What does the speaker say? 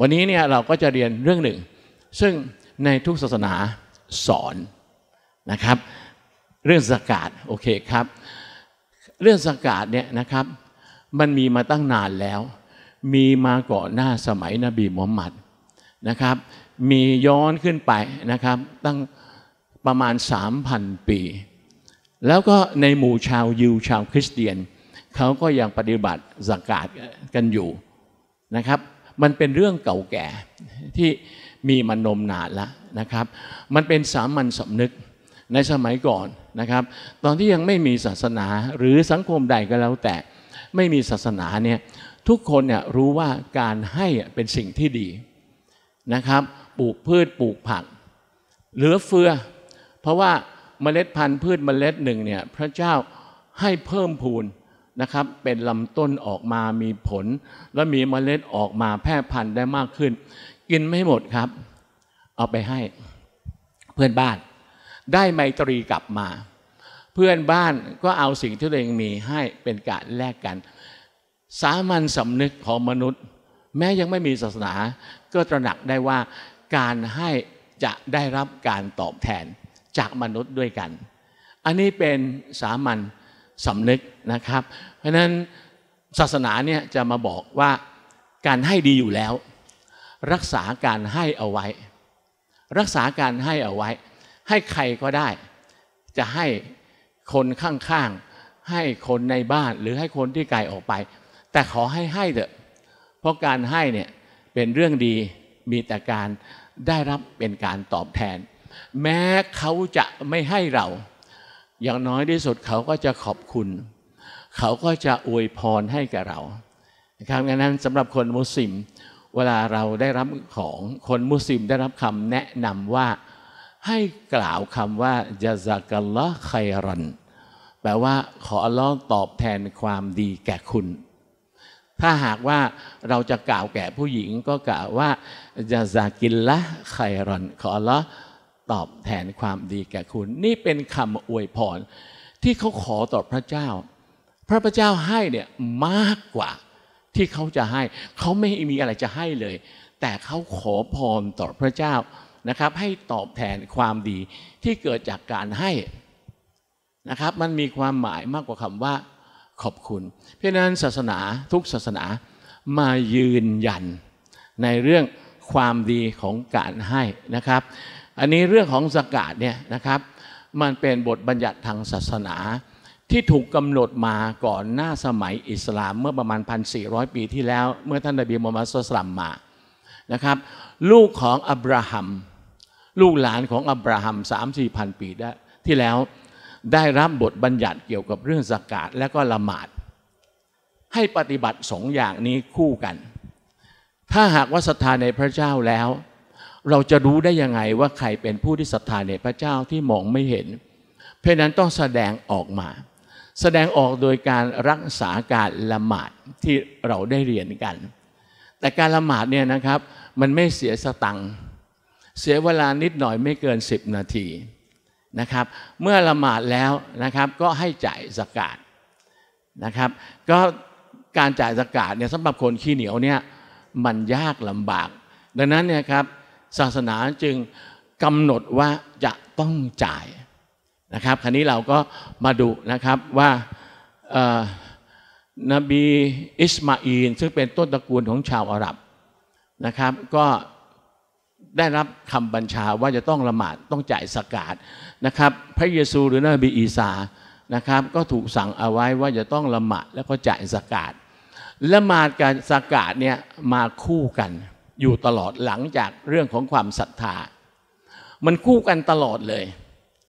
วันนี้เนี่ยเราก็จะเรียนเรื่องหนึ่ง ซึ่งในทุกศาสนาสอนนะครับ เรื่องสกาดโอเคครับ เรื่องสกาดเนี่ยนะครับมันมีมาตั้งนานแล้ว มีมาก่อนหน้าสมัยนบีมุฮัมมัดนะครับ มีย้อนขึ้นไปนะครับ ตั้งประมาณ 3,000 ปี แล้วก็ในหมู่ชาวยิวชาวคริสเตียน เขาก็ยังปฏิบัติสกาดกันอยู่นะครับมันเป็นเรื่องเก่าแก่ที่มีมานมนานแล้วนะครับ มันเป็นสามัญสำนึกในสมัยก่อนนะครับ ตอนที่ยังไม่มีศาสนาหรือสังคมใดก็แล้วแต่ ไม่มีศาสนาเนี่ยทุกคนเนี่ยรู้ว่าการให้เป็นสิ่งที่ดีนะครับ ปลูกพืชปลูกผักเหลือเฟือ เพราะว่าเมล็ดพันธุ์พืชเมล็ดหนึ่งเนี่ยพระเจ้าให้เพิ่มพูนนะครับเป็นลำต้นออกมามีผล และมีเมล็ดออกมาแพร่พันธุ์ได้มากขึ้น กินไม่หมดครับ เอาไปให้ เพื่อนบ้าน ได้ไมตรีกลับมา เพื่อนบ้านก็เอาสิ่งที่ตัวเองมีให้เป็นการแลกกัน สามัญสำนึกของมนุษย์ แม้ยังไม่มีศาสนา ก็ตระหนักได้ว่า การให้จะได้รับการตอบแทนจากมนุษย์ด้วยกัน อันนี้เป็นสามัญสำนึกนะครับ เพราะนั้นศาสนาเนี่ยจะมาบอกว่าการให้ดีอยู่แล้ว รักษาการให้เอาไว้ รักษาการให้เอาไว้ให้ใครก็ได้ จะให้คนข้างๆ ให้คนในบ้านหรือให้คนที่ไกลออกไป แต่ขอให้ให้เถอะเพราะการให้เนี่ยเป็นเรื่องดีมีแต่การได้รับเป็นการตอบแทน แม้เขาจะไม่ให้เราอย่างน้อยที่สุดเขาก็จะขอบคุณ เขาก็จะอวยพรให้แก่เราครับังนั้นสำหรับคนมุสลิม เวลาเราได้รับของคนมุสลิมได้รับคำแนะนำว่า ให้กล่าวคำว่าจาซากัลละไครันแปลว่าขออัลลอฮ์ตอบแทนความดีแก่คุณ ถ้าหากว่าเราจะกล่าวแก่ผู้หญิงก็กล่าวว่าจาซากิลละไครันขออัลลอฮ์ตอบแทนความดีแก่คุณ นี่เป็นคำอวยพรที่เขาขอต่อพระเจ้า พระพเจ้าให้เนี่ยมากกว่าที่เขาจะให้ เขาไม่มีอะไรจะให้เลย แต่เขาขอพรต่อพระเจ้านะครับ ให้ตอบแทนความดีที่เกิดจากการให้นะครับ มันมีความหมายมากกว่าคำว่าขอบคุณ เพราะนั้นศาสนาทุกศาสนามายืนยัน ในเรื่องความดีของการให้นะครับอันนี้เรื่องของสกาดเนี่ยนะครับ มันเป็นบทบัญญัติทางศาสนา ที่ถูกกำหนดมาก่อนหน้าสมัยอิสลามเมื่อประมาณ1,400ปีที่แล้วเมื่อท่านนบีมูฮัมมัดสุลัมมานะครับ ลูกของอับราฮัม ลูกหลานของอับราฮัม3 4 0 0 0ปีได้ที่แล้วได้รับบทบัญญัติเกี่ยวกับเรื่องสกาดและก็ละหมาด ให้ปฏิบัติสองอย่างนี้คู่กัน ถ้าหากว่าศรัทธาในพระเจ้าแล้วเราจะรู้ได้ยังไงว่าใครเป็นผู้ที่ศรัทธาในพระเจ้าที่มองไม่เห็น เพราะนั้นต้องแสดงออกมา แสดงออกโดยการรักษาการละหมาดที่เราได้เรียนกัน แต่การละหมาดเนี่ยนะครับ มันไม่เสียสตังค์เสียเวลานิดหน่อยไม่เกิน 10 นาทีนะครับ เมื่อละหมาดแล้วนะครับ ก็ให้จ่ายสกาดนะครับ ก็การจ่ายสกาดเนี่ยสำหรับคนขี้เหนียวเนี่ย มันยากลำบาก ดังนั้นเนี่ยครับศาสนาจึงกำหนดว่าจะต้องจ่ายนะครับ คราวนี้เราก็มาดูนะครับว่านบีอิสมาอีนซึ่งเป็นต้นตระกูลของชาวอาหรับนะครับ ก็ได้รับคำบัญชาว่าจะต้องละหมาดต้องจ่ายสกาดนะครับ พระเยซูหรือนบีอีสานะครับ ก็ถูกสั่งเอาไว้ว่าจะต้องละหมาดแล้วก็จ่ายสกาดละหมาดกับสกาดเนี่ยมาคู่กันอยู่ตลอดหลังจากเรื่องของความศรัทธา มันคู่กันตลอดเลย